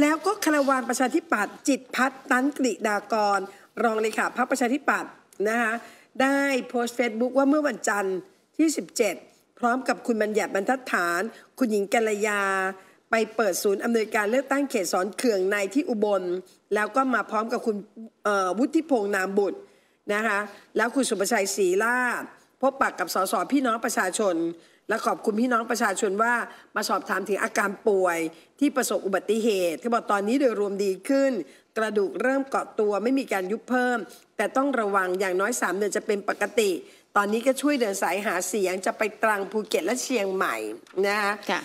แล้วก็คารวานประชาธิปัตย์จิตพัฒน์ตันกริดากรรองเลขาพรรคประชาธิปัตย์นะคะได้โพสต์เฟซบุ๊กว่าเมื่อวันจันทร์ที่ 17 พร้อมกับคุณบัญญัติบรรทัดฐาน คุณหญิงกัลยา ไปเปิดศูนย์อำนวยการเลือกตั้งเขตสอนเขื่องในที่อุบล แล้วก็มาพร้อมกับคุณวุฒิพงษ์นามบุตรนะคะแล้วคุณสุประชัยศรีลาชพบปากกับสสพี่น้องประชาชน และขอบคุณพี่น้องประชาชนว่ามาสอบถามถึงอาการป่วยที่ประสบอุบัติเหตุที่บอกตอนนี้โดยรวมดีขึ้น กระดูกเริ่มเกาะตัวไม่มีการยุบเพิ่ม แต่ต้องระวังอย่างน้อย3เดือนจะเป็นปกติ ตอนนี้ก็ช่วยเดินสายหาเสียงจะไปตรังภูเก็ตและเชียงใหม่นะคะ